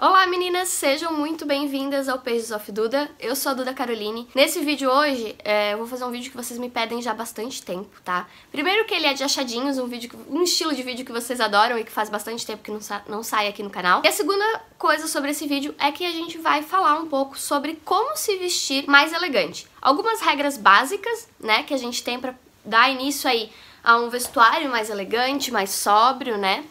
Olá meninas, sejam muito bem-vindas ao Pages of Duda, eu sou a Duda Caroline. Nesse vídeo hoje, é, eu vou fazer um vídeo que vocês me pedem já há bastante tempo, tá? Primeiro que ele é de achadinhos, um, vídeo, um estilo de vídeo que vocês adoram e que faz bastante tempo que não, sa não sai aqui no canal. E a segunda coisa sobre esse vídeo é que a gente vai falar um pouco sobre como se vestir mais elegante. Algumas regras básicas, né, que a gente tem pra dar início aí a um vestuário mais elegante, mais sóbrio, né?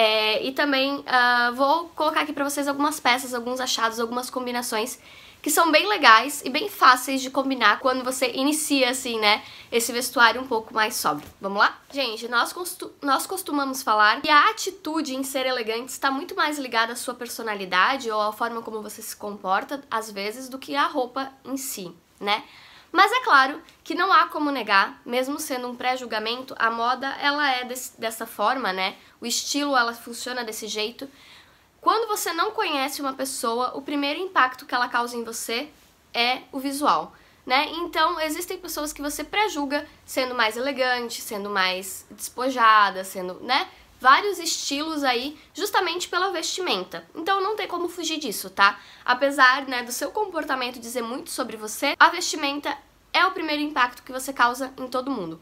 É, e também uh, vou colocar aqui pra vocês algumas peças, alguns achados, algumas combinações que são bem legais e bem fáceis de combinar quando você inicia, assim, né, esse vestuário um pouco mais sóbrio. Vamos lá? Gente, nós, costu nós costumamos falar que a atitude em ser elegante está muito mais ligada à sua personalidade ou à forma como você se comporta, às vezes, do que à roupa em si, né? Mas é claro que não há como negar, mesmo sendo um pré-julgamento, a moda ela é desse, dessa forma, né? O estilo ela funciona desse jeito. Quando você não conhece uma pessoa, o primeiro impacto que ela causa em você é o visual, né? Então, existem pessoas que você pré-julga sendo mais elegante, sendo mais despojada, sendo, né? vários estilos aí justamente pela vestimenta. Então não tem como fugir disso, tá? Apesar, né, do seu comportamento dizer muito sobre você, a vestimenta é o primeiro impacto que você causa em todo mundo.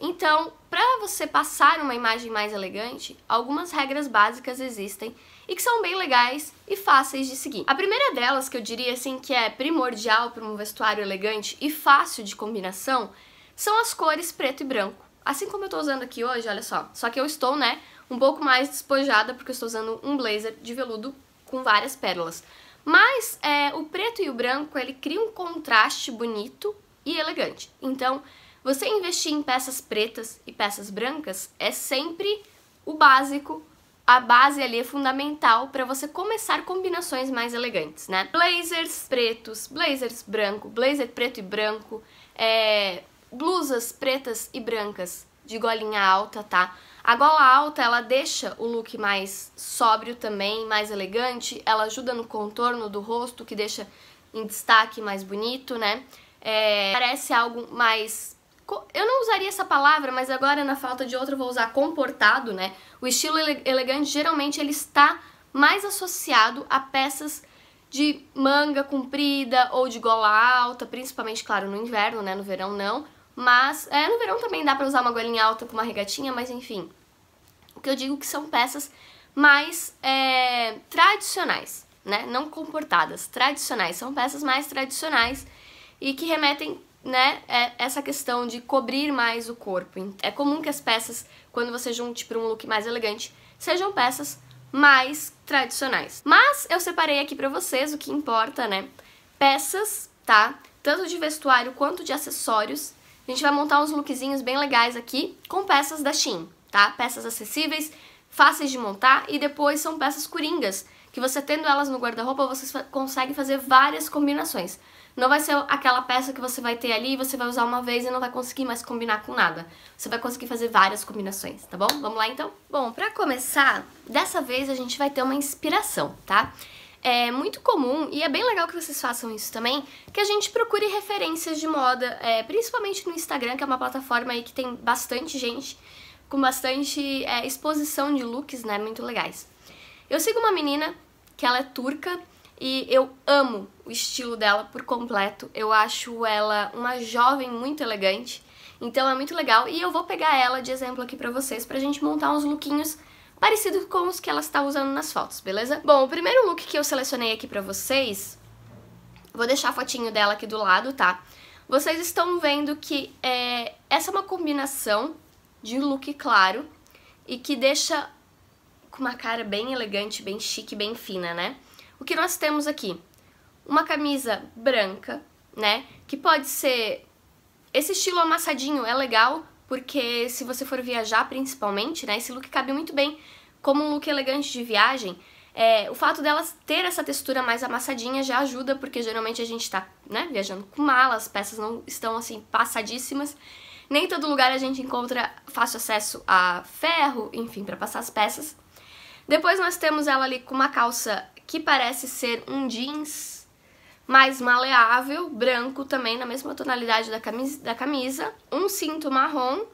Então, para você passar uma imagem mais elegante, algumas regras básicas existem e que são bem legais e fáceis de seguir. A primeira delas, que eu diria assim que é primordial para um vestuário elegante e fácil de combinação, são as cores preto e branco. Assim como eu estou usando aqui hoje, olha só. Só que eu estou, né, um pouco mais despojada, porque eu estou usando um blazer de veludo com várias pérolas. Mas é, o preto e o branco, ele cria um contraste bonito e elegante. Então, você investir em peças pretas e peças brancas é sempre o básico a base ali é fundamental para você começar combinações mais elegantes, né? Blazers pretos, blazers branco, blazer preto e branco, é, blusas pretas e brancas de golinha alta, tá? A gola alta, ela deixa o look mais sóbrio também, mais elegante, ela ajuda no contorno do rosto, que deixa em destaque mais bonito, né? É, parece algo mais eu não usaria essa palavra, mas agora na falta de outra vou usar comportado, né? O estilo ele elegante geralmente ele está mais associado a peças de manga comprida ou de gola alta, principalmente, claro, no inverno, né? No verão não. Mas é, no verão também dá pra usar uma golinha alta com uma regatinha, mas enfim. O que eu digo que são peças mais é, tradicionais, né? Não comportadas, tradicionais. São peças mais tradicionais e que remetem né, é essa questão de cobrir mais o corpo. É comum que as peças, quando você junte para um look mais elegante, sejam peças mais tradicionais. Mas eu separei aqui para vocês o que importa, né? Peças, tá? Tanto de vestuário quanto de acessórios a gente vai montar uns lookzinhos bem legais aqui com peças da Shein, tá? Peças acessíveis, fáceis de montar e depois são peças coringas, que você tendo elas no guarda-roupa, você consegue fazer várias combinações. Não vai ser aquela peça que você vai ter ali e você vai usar uma vez e não vai conseguir mais combinar com nada. Você vai conseguir fazer várias combinações, tá bom? Vamos lá então? Bom, pra começar, dessa vez a gente vai ter uma inspiração, tá? é muito comum, e é bem legal que vocês façam isso também, que a gente procure referências de moda, é, principalmente no Instagram, que é uma plataforma aí que tem bastante gente, com bastante é, exposição de looks, né, muito legais. Eu sigo uma menina que ela é turca e eu amo o estilo dela por completo, eu acho ela uma jovem muito elegante, então é muito legal e eu vou pegar ela de exemplo aqui pra vocês pra gente montar uns lookinhos parecido com os que ela está usando nas fotos, beleza? Bom, o primeiro look que eu selecionei aqui pra vocês, vou deixar a fotinho dela aqui do lado, tá? Vocês estão vendo que é, essa é uma combinação de look claro e que deixa com uma cara bem elegante, bem chique, bem fina, né? O que nós temos aqui? Uma camisa branca, né? Que pode ser... Esse estilo amassadinho é legal, porque se você for viajar principalmente, né, esse look cabe muito bem como um look elegante de viagem. É, o fato delas ter essa textura mais amassadinha já ajuda, porque geralmente a gente tá né, viajando com mala, as peças não estão assim passadíssimas. Nem todo lugar a gente encontra fácil acesso a ferro, enfim, para passar as peças. Depois nós temos ela ali com uma calça que parece ser um jeans mais maleável, branco também, na mesma tonalidade da camisa, da camisa, um cinto marrom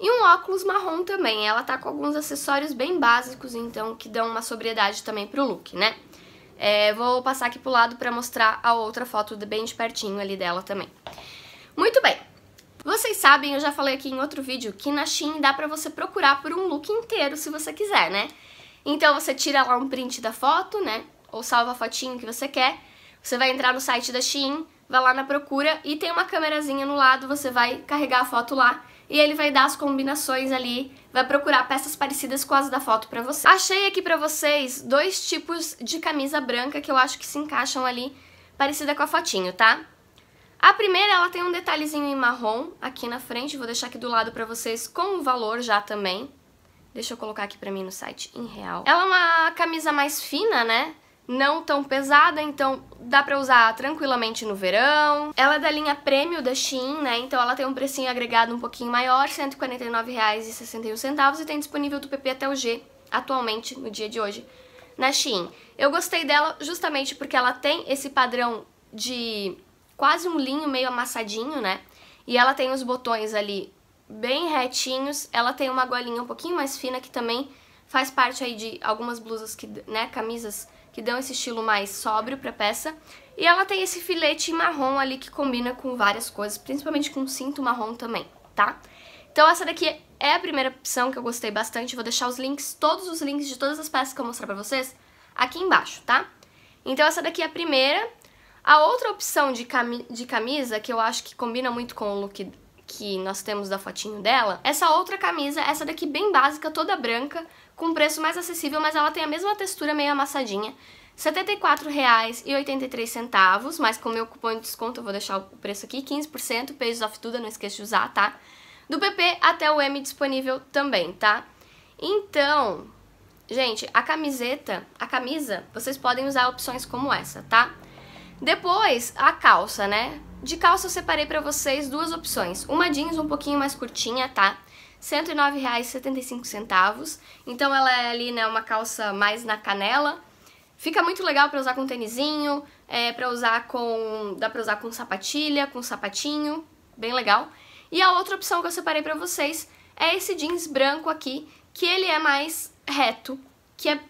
e um óculos marrom também. Ela tá com alguns acessórios bem básicos, então, que dão uma sobriedade também pro look, né? É, vou passar aqui pro lado pra mostrar a outra foto bem de pertinho ali dela também. Muito bem, vocês sabem, eu já falei aqui em outro vídeo, que na Shein dá pra você procurar por um look inteiro se você quiser, né? Então você tira lá um print da foto, né? Ou salva a fotinho que você quer você vai entrar no site da Shein, vai lá na procura e tem uma câmerazinha no lado, você vai carregar a foto lá e ele vai dar as combinações ali, vai procurar peças parecidas com as da foto pra você. Achei aqui pra vocês dois tipos de camisa branca que eu acho que se encaixam ali, parecida com a fotinho, tá? A primeira, ela tem um detalhezinho em marrom aqui na frente, vou deixar aqui do lado pra vocês com o valor já também. Deixa eu colocar aqui pra mim no site em real. Ela é uma camisa mais fina, né? não tão pesada, então dá pra usar tranquilamente no verão. Ela é da linha Prêmio da Shein, né? Então ela tem um precinho agregado um pouquinho maior, R$ 149,61 e tem disponível do PP até o G atualmente, no dia de hoje, na Shein. Eu gostei dela justamente porque ela tem esse padrão de quase um linho meio amassadinho, né? E ela tem os botões ali bem retinhos, ela tem uma golinha um pouquinho mais fina que também faz parte aí de algumas blusas que, né, camisas que dão esse estilo mais sóbrio para a peça. E ela tem esse filete marrom ali que combina com várias coisas, principalmente com cinto marrom também, tá? Então essa daqui é a primeira opção que eu gostei bastante, vou deixar os links, todos os links de todas as peças que eu mostrar pra vocês aqui embaixo, tá? Então essa daqui é a primeira. A outra opção de, cami de camisa, que eu acho que combina muito com o look que nós temos da fotinho dela, essa outra camisa, essa daqui bem básica, toda branca, com preço mais acessível, mas ela tem a mesma textura meio amassadinha. R$ 74,83, mas com meu cupom de desconto eu vou deixar o preço aqui, 15%, Pages of Duda, não esqueça de usar, tá? Do PP até o M disponível também, tá? Então, gente, a camiseta, a camisa, vocês podem usar opções como essa, tá? Depois, a calça, né? De calça eu separei pra vocês duas opções. Uma jeans um pouquinho mais curtinha, tá? R$ 109,75. Então ela é ali, né, uma calça mais na canela. Fica muito legal para usar com tênisinho, é, para usar com, dá para usar com sapatilha, com sapatinho, bem legal. E a outra opção que eu separei para vocês é esse jeans branco aqui, que ele é mais reto, que é,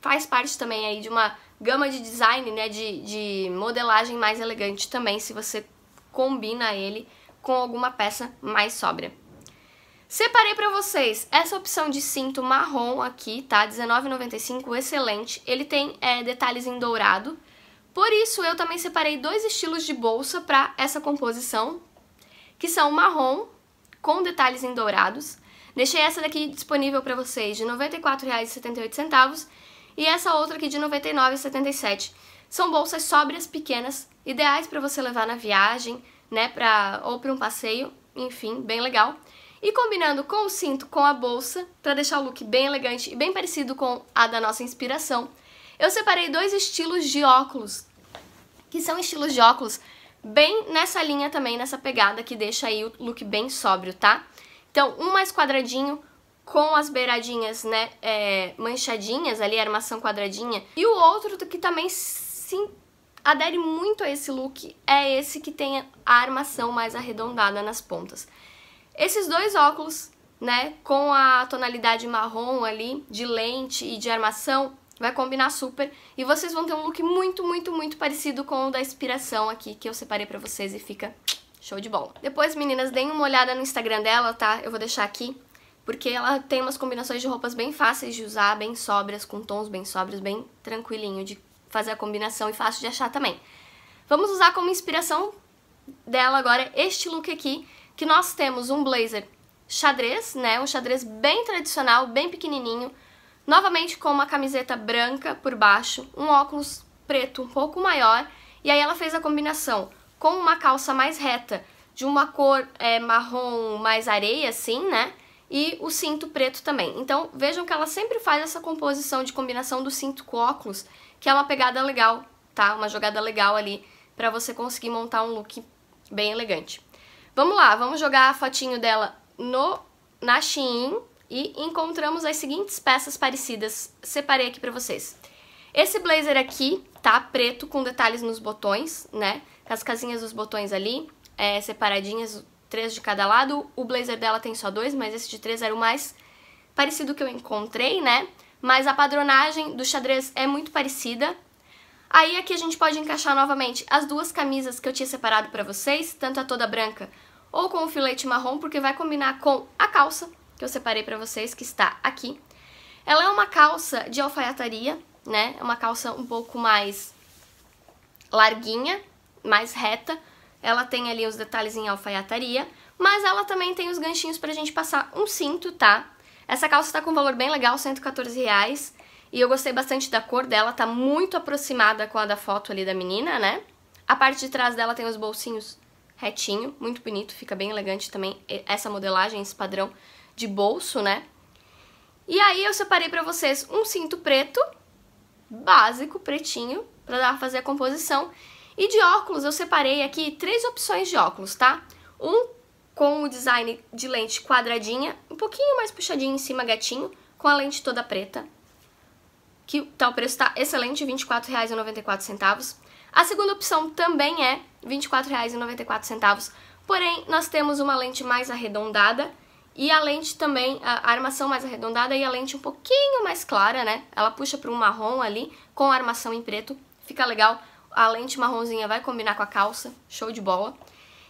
faz parte também aí de uma gama de design, né, de, de modelagem mais elegante também, se você combina ele com alguma peça mais sóbria. Separei para vocês essa opção de cinto marrom aqui, tá? R$19,95, excelente. Ele tem é, detalhes em dourado. Por isso, eu também separei dois estilos de bolsa para essa composição, que são marrom com detalhes em dourados. Deixei essa daqui disponível para vocês de R$ e essa outra aqui de R$99,77. São bolsas sóbrias pequenas, ideais para você levar na viagem, né, pra, ou para um passeio, enfim, bem legal. E combinando com o cinto com a bolsa, para deixar o look bem elegante e bem parecido com a da nossa inspiração, eu separei dois estilos de óculos, que são estilos de óculos bem nessa linha também, nessa pegada que deixa aí o look bem sóbrio, tá? Então, um mais quadradinho, com as beiradinhas, né, é, manchadinhas ali, armação quadradinha. E o outro que também se adere muito a esse look é esse que tem a armação mais arredondada nas pontas. Esses dois óculos, né, com a tonalidade marrom ali, de lente e de armação, vai combinar super. E vocês vão ter um look muito, muito, muito parecido com o da inspiração aqui, que eu separei pra vocês e fica show de bola. Depois, meninas, deem uma olhada no Instagram dela, tá? Eu vou deixar aqui. Porque ela tem umas combinações de roupas bem fáceis de usar, bem sóbrias, com tons bem sóbrios, bem tranquilinho de fazer a combinação e fácil de achar também. Vamos usar como inspiração dela agora este look aqui, que nós temos um blazer xadrez, né? Um xadrez bem tradicional, bem pequenininho, novamente com uma camiseta branca por baixo, um óculos preto um pouco maior, e aí ela fez a combinação com uma calça mais reta, de uma cor é, marrom mais areia, assim, né? E o cinto preto também. Então, vejam que ela sempre faz essa composição de combinação do cinto com óculos, que é uma pegada legal, tá? Uma jogada legal ali para você conseguir montar um look bem elegante. Vamos lá, vamos jogar a fotinho dela no, na Shein e encontramos as seguintes peças parecidas. Separei aqui para vocês. Esse blazer aqui, tá? Preto, com detalhes nos botões, né? as casinhas dos botões ali, é, separadinhas, três de cada lado. O blazer dela tem só dois, mas esse de três era o mais parecido que eu encontrei, né? Mas a padronagem do xadrez é muito parecida. Aí aqui a gente pode encaixar novamente as duas camisas que eu tinha separado para vocês, tanto a toda branca ou com o filete marrom, porque vai combinar com a calça que eu separei para vocês, que está aqui. Ela é uma calça de alfaiataria, né? É uma calça um pouco mais larguinha, mais reta. Ela tem ali os detalhes em alfaiataria, mas ela também tem os ganchinhos pra gente passar um cinto, tá? Essa calça tá com um valor bem legal, R$ 114 reais. E eu gostei bastante da cor dela, tá muito aproximada com a da foto ali da menina, né? A parte de trás dela tem os bolsinhos retinho, muito bonito, fica bem elegante também essa modelagem, esse padrão de bolso, né? E aí eu separei pra vocês um cinto preto, básico, pretinho, pra dar fazer a composição. E de óculos eu separei aqui três opções de óculos, tá? Um com o design de lente quadradinha, um pouquinho mais puxadinho em cima, gatinho, com a lente toda preta, que tá, o preço está excelente, R$ 24,94. A segunda opção também é R$ 24,94, porém nós temos uma lente mais arredondada e a lente também, a armação mais arredondada e a lente um pouquinho mais clara, né? Ela puxa para um marrom ali com a armação em preto, fica legal. A lente marronzinha vai combinar com a calça, show de bola.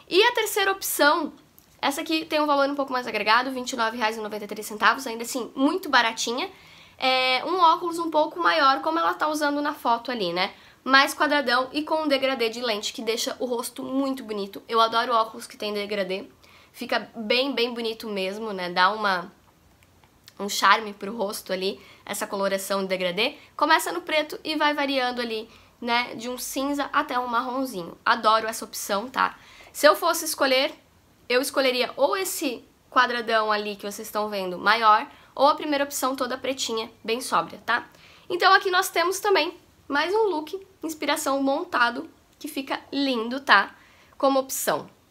E a terceira opção, essa aqui tem um valor um pouco mais agregado, R$ 29,93, ainda assim muito baratinha é, um óculos um pouco maior, como ela tá usando na foto ali, né? Mais quadradão e com um degradê de lente, que deixa o rosto muito bonito. Eu adoro óculos que tem degradê. Fica bem, bem bonito mesmo, né? Dá uma, um charme pro rosto ali, essa coloração de degradê. Começa no preto e vai variando ali, né? De um cinza até um marronzinho. Adoro essa opção, tá? Se eu fosse escolher, eu escolheria ou esse quadradão ali que vocês estão vendo maior ou a primeira opção toda pretinha, bem sóbria, tá? Então aqui nós temos também mais um look inspiração montado, que fica lindo, tá? Como opção.